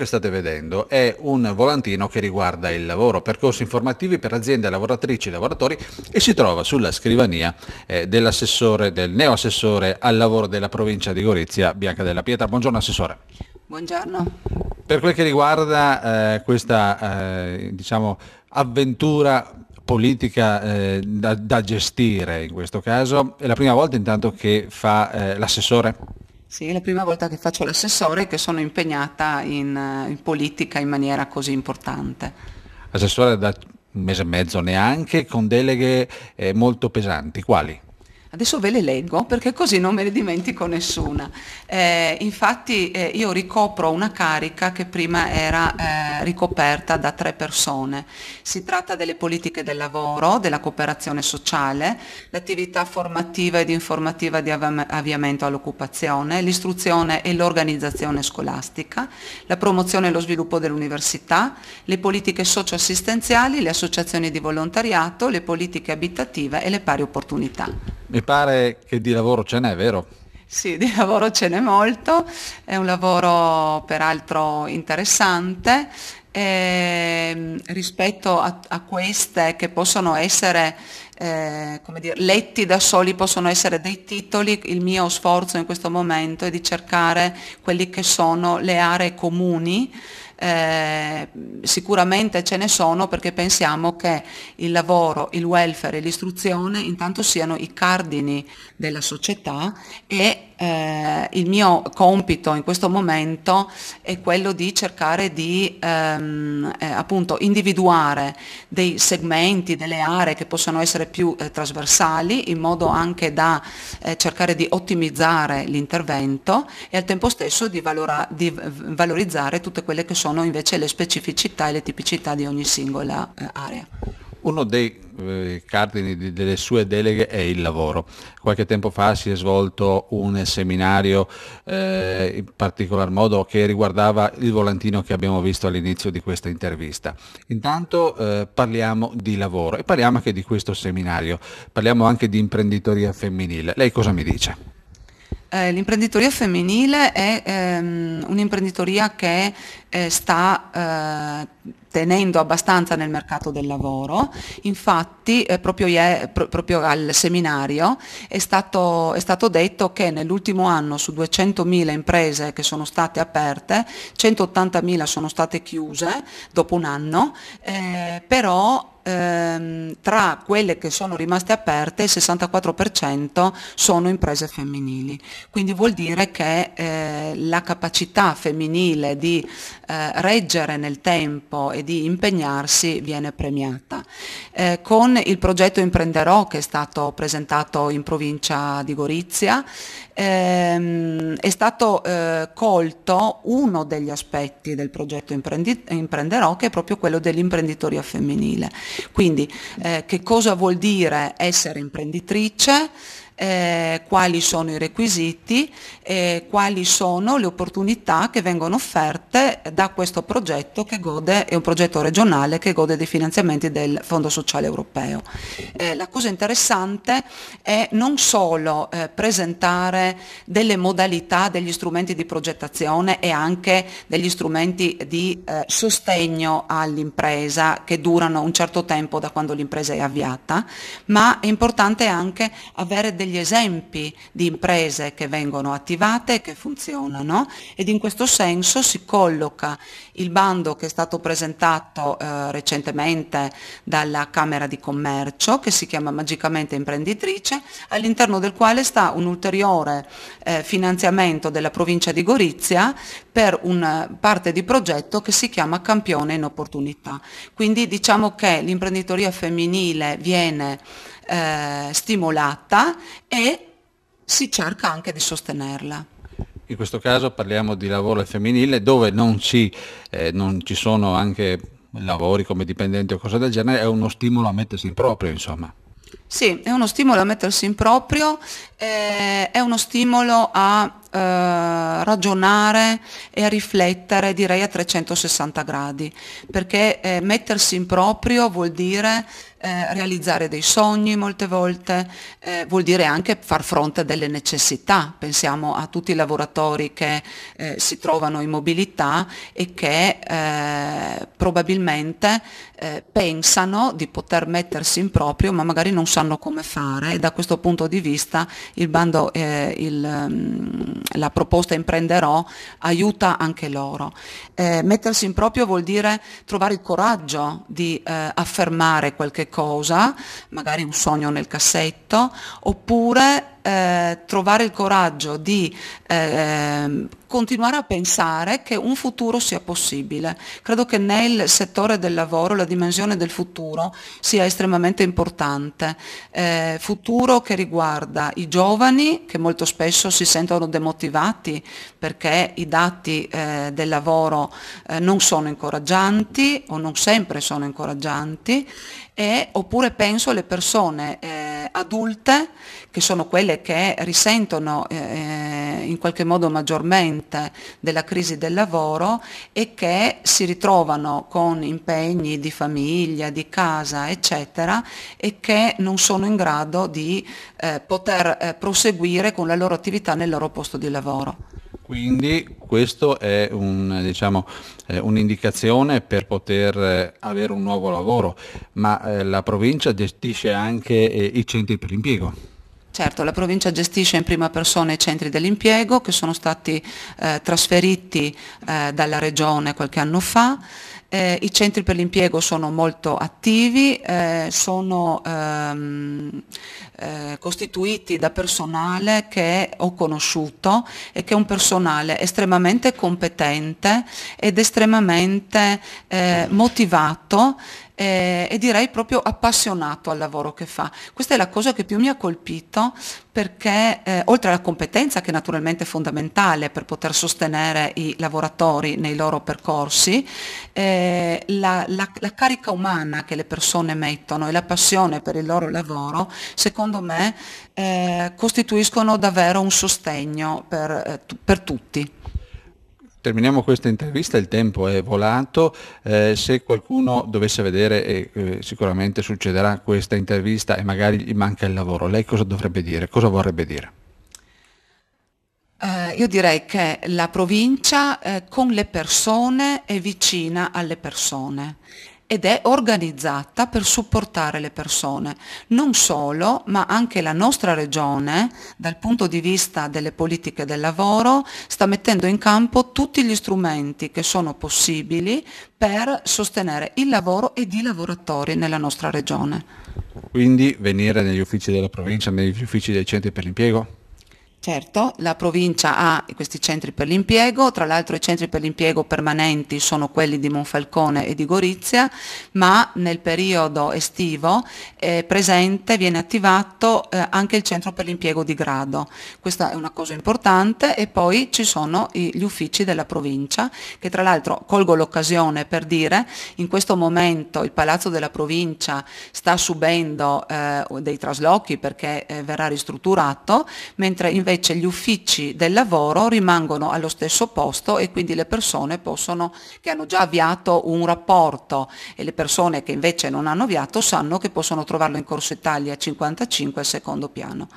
che state vedendo è un volantino che riguarda il lavoro, percorsi informativi per aziende, lavoratrici e lavoratori e si trova sulla scrivania eh, dell'assessore, del neo assessore al lavoro della provincia di Gorizia, Bianca della Pietra. Buongiorno Assessore. Buongiorno. Per quel che riguarda eh, questa eh, diciamo, avventura politica eh, da, da, gestire in questo caso, è la prima volta intanto che fa eh, l'assessore? Sì, è la prima volta che faccio l'assessore e che sono impegnata in, eh, in politica in maniera così importante. Assessore da un mese e mezzo neanche, con deleghe eh, molto pesanti, quali? Adesso ve le leggo perché così non me ne dimentico nessuna. Eh, infatti eh, io ricopro una carica che prima era eh, ricoperta da tre persone. Si tratta delle politiche del lavoro, della cooperazione sociale, l'attività formativa ed informativa di av- avviamento all'occupazione, l'istruzione e l'organizzazione scolastica, la promozione e lo sviluppo dell'università, le politiche socioassistenziali, le associazioni di volontariato, le politiche abitative e le pari opportunità. Mi pare che di lavoro ce n'è, vero? Sì, di lavoro ce n'è molto, è un lavoro peraltro interessante. Eh, rispetto a, a, queste che possono essere eh, dire, letti da soli, possono essere dei titoli, il mio sforzo in questo momento è di cercare quelli che sono le aree comuni eh, sicuramente ce ne sono perché pensiamo che il lavoro, il welfare e l'istruzione intanto siano i cardini della società e eh, il mio compito in questo momento è quello di cercare di ehm, eh, appunto individuare dei segmenti, delle aree che possono essere più eh, trasversali in modo anche da eh, cercare di ottimizzare l'intervento e al tempo stesso di, valora, di, valorizzare tutte quelle che sono invece le specificità e le tipicità di ogni singola eh, area. Uno dei eh, cardini di, delle sue deleghe è il lavoro. Qualche tempo fa si è svolto un seminario eh, in particolar modo che riguardava il volantino che abbiamo visto all'inizio di questa intervista. Intanto eh, parliamo di lavoro e parliamo anche di questo seminario, parliamo anche di imprenditoria femminile. Lei cosa mi dice? Eh, l'imprenditoria femminile è ehm, un'imprenditoria che eh, sta eh, tenendo abbastanza nel mercato del lavoro, infatti eh, proprio, ie, pro, proprio, al seminario è stato, è stato detto che nell'ultimo anno su 200.000 imprese che sono state aperte, 180.000 sono state chiuse dopo un anno, eh, però ehm, tra quelle che sono rimaste aperte il 64% sono imprese femminili, quindi vuol dire che eh, la capacità femminile di eh, reggere nel tempo e di impegnarsi viene premiata. Eh, con il progetto Imprenderò che è stato presentato in provincia di Gorizia ehm, è stato eh, colto uno degli aspetti del progetto Imprenderò che è proprio quello dell'imprenditoria femminile. Quindi eh, che cosa vuol dire essere imprenditrice? eh, quali sono i requisiti, eh, quali sono le opportunità che vengono offerte da questo progetto che gode, è un progetto regionale che gode dei finanziamenti del Fondo Sociale Europeo. Eh, la cosa interessante è non solo eh, presentare delle modalità, degli strumenti di progettazione e anche degli strumenti di eh, sostegno all'impresa che durano un certo tempo da quando l'impresa è avviata, ma è importante anche avere degli degli esempi di imprese che vengono attivate e che funzionano ed in questo senso si colloca il bando che è stato presentato eh, recentemente dalla Camera di Commercio che si chiama Magicamente Imprenditrice all'interno del quale sta un ulteriore eh, finanziamento della provincia di Gorizia per una eh, parte di progetto che si chiama Campione in Opportunità. Quindi diciamo che l'imprenditoria femminile viene eh, stimolata e si cerca anche di sostenerla. In questo caso parliamo di lavoro femminile dove non ci, eh, non ci sono anche lavori come dipendenti o cose del genere, è uno stimolo a mettersi in proprio insomma. Sì, è uno stimolo a mettersi in proprio, eh, è uno stimolo a eh, ragionare e a riflettere direi a 360 gradi, perché eh, mettersi in proprio vuol dire eh, realizzare dei sogni molte volte, eh, vuol dire anche far fronte a delle necessità, pensiamo a tutti i lavoratori che eh, si trovano in mobilità e che eh, probabilmente eh, pensano di poter mettersi in proprio ma magari non sanno come fare e da questo punto di vista il bando, eh, il, mm, la proposta Imprenderò aiuta anche loro. mettersi in proprio vuol dire trovare il coraggio di affermare qualche cosa, magari un sogno nel cassetto, oppure eh, trovare il coraggio di eh, ehm, continuare a pensare che un futuro sia possibile. Credo che nel settore del lavoro la dimensione del futuro sia estremamente importante. Eh, futuro che riguarda i giovani che molto spesso si sentono demotivati perché i dati eh, del lavoro eh, non sono incoraggianti o non sempre sono incoraggianti e, oppure penso alle persone eh, adulte che sono quelle quelle che risentono eh, eh, in qualche modo maggiormente della crisi del lavoro e che si ritrovano con impegni di famiglia, di casa, eccetera, e che non sono in grado di eh, poter eh, proseguire con la loro attività nel loro posto di lavoro. Quindi questo è un, diciamo, eh, un'indicazione per poter eh, avere un nuovo lavoro, ma la provincia gestisce anche i centri per l'impiego. Certo, la provincia gestisce in prima persona i centri dell'impiego che sono stati eh, trasferiti eh, dalla regione qualche anno fa. Eh, I centri per l'impiego sono molto attivi, eh, sono ehm, eh, costituiti da personale che ho conosciuto e che è un personale estremamente competente ed estremamente eh, motivato eh, e direi proprio appassionato al lavoro che fa. Questa è la cosa che più mi ha colpito perché eh, oltre alla competenza che naturalmente è fondamentale per poter sostenere i lavoratori nei loro percorsi, eh, la, la, la, carica umana che le persone mettono e la passione per il loro lavoro, secondo me, eh, costituiscono davvero un sostegno per, eh, per tutti. Terminiamo questa intervista, il tempo è volato, eh, se qualcuno dovesse vedere, e eh, eh, sicuramente succederà questa intervista e magari gli manca il lavoro, lei cosa dovrebbe dire, cosa vorrebbe dire? Eh, io direi che la provincia eh, con le persone è vicina alle persone ed è organizzata per supportare le persone. Non solo, ma anche la nostra regione, dal punto di vista delle politiche del lavoro, sta mettendo in campo tutti gli strumenti che sono possibili per sostenere il lavoro ed i lavoratori nella nostra regione. Quindi venire negli uffici della provincia, negli uffici dei centri per l'impiego? Certo, la provincia ha questi centri per l'impiego, tra l'altro i centri per l'impiego permanenti sono quelli di Monfalcone e di Gorizia, ma nel periodo estivo eh, presente viene attivato eh, anche il centro per l'impiego di grado. Questa è una cosa importante e poi ci sono i, gli uffici della provincia che tra l'altro colgo l'occasione per dire in questo momento il Palazzo della Provincia sta subendo eh, dei traslochi perché eh, verrà ristrutturato, mentre invece invece gli uffici del lavoro rimangono allo stesso posto e quindi le persone possono, che hanno già avviato un rapporto e le persone che invece non hanno avviato sanno che possono trovarlo in Corso Italia 55 al secondo piano.